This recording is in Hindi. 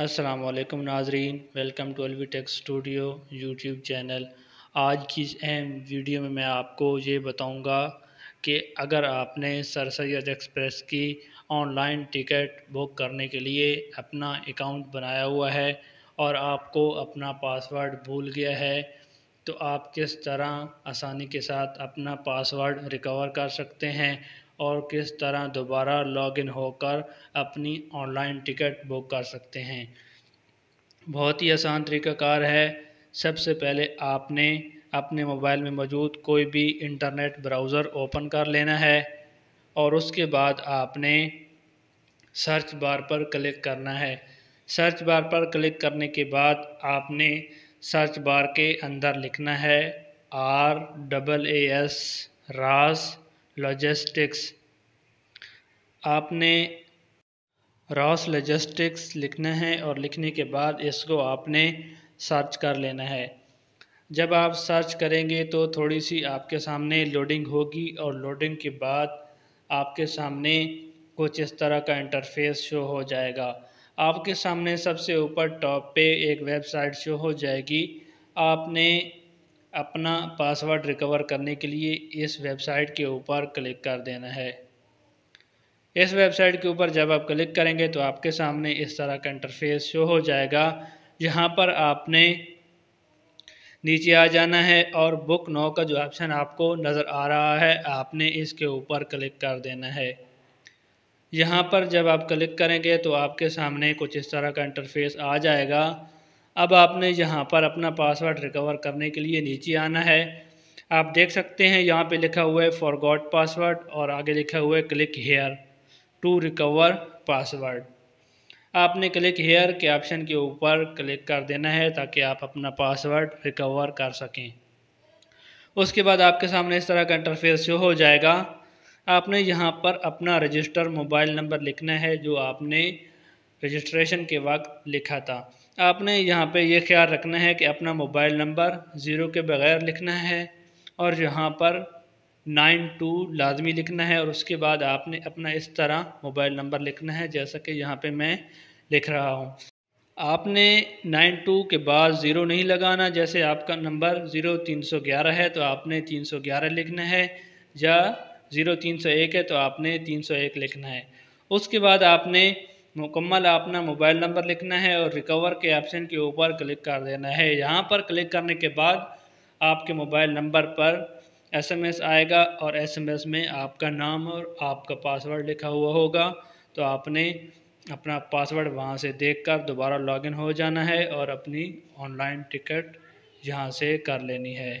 असलकम नाजरीन welcome to V tech studio YouTube channel आज की इस अहम वीडियो में मैं आपको ये बताऊंगा कि अगर आपने सर सैद एक्सप्रेस की ऑनलाइन टिकट बुक करने के लिए अपना अकाउंट बनाया हुआ है और आपको अपना पासवर्ड भूल गया है तो आप किस तरह आसानी के साथ अपना पासवर्ड रिकवर कर सकते हैं और किस तरह दोबारा लॉगिन होकर अपनी ऑनलाइन टिकट बुक कर सकते हैं बहुत ही आसान तरीकाकार है सबसे पहले आपने अपने मोबाइल में मौजूद कोई भी इंटरनेट ब्राउज़र ओपन कर लेना है और उसके बाद आपने सर्च बार पर क्लिक करना है सर्च बार पर क्लिक करने के बाद आपने सर्च बार के अंदर लिखना है R double A S Raas logistics आपने रॉस लॉजिस्टिक्स लिखना है और लिखने के बाद इसको आपने सर्च कर लेना है जब आप सर्च करेंगे तो थोड़ी सी आपके सामने लोडिंग होगी और लोडिंग के बाद आपके सामने कुछ इस तरह का इंटरफेस शो हो जाएगा आपके सामने सबसे ऊपर टॉप पे एक वेबसाइट शो हो जाएगी आपने अपना पासवर्ड रिकवर करने के लिए इस वेबसाइट के ऊपर क्लिक कर देना है इस वेबसाइट के ऊपर जब आप क्लिक करेंगे तो आपके सामने इस तरह का इंटरफेस शो हो जाएगा यहाँ पर आपने नीचे आ जाना है और बुक नो का जो ऑप्शन आपको नज़र आ रहा है आपने इसके ऊपर क्लिक कर देना है यहाँ पर जब आप क्लिक करेंगे तो आपके सामने कुछ इस तरह का इंटरफेस आ जाएगा अब आपने यहाँ पर अपना पासवर्ड रिकवर करने के लिए नीचे आना है आप देख सकते हैं यहाँ पे लिखा हुआ है फॉर गॉड पासवर्ड और आगे लिखा हुआ है click here to recover password आपने क्लिक हेयर के ऑप्शन के ऊपर क्लिक कर देना है ताकि आप अपना पासवर्ड रिकवर कर सकें उसके बाद आपके सामने इस तरह का इंटरफेस शो हो जाएगा आपने यहाँ पर अपना रजिस्टर मोबाइल नंबर लिखना है जो आपने रजिस्ट्रेशन के वक्त लिखा था आपने यहाँ पे ये ख्याल रखना है कि अपना मोबाइल नंबर ज़ीरो के बग़ैर लिखना है और यहाँ पर नाइन टू लाजमी लिखना है और उसके बाद आपने अपना इस तरह मोबाइल नंबर लिखना है जैसा कि यहाँ पे मैं लिख रहा हूँ आपने नाइन टू के बाद ज़ीरो नहीं लगाना जैसे आपका नंबर ज़ीरो तीन सौ ग्यारह है तो आपने तीन सौ ग्यारह लिखना है या ज़ीरो तीन सौ एक है तो आपने तीन सौ एक लिखना है उसके बाद आपने मुकम्मल अपना मोबाइल नंबर लिखना है और रिकवर के ऑप्शन के ऊपर क्लिक कर देना है यहाँ पर क्लिक करने के बाद आपके मोबाइल नंबर पर एसएमएस आएगा और एसएमएस में आपका नाम और आपका पासवर्ड लिखा हुआ होगा तो आपने अपना पासवर्ड वहाँ से देखकर दोबारा लॉगिन हो जाना है और अपनी ऑनलाइन टिकट यहाँ से कर लेनी है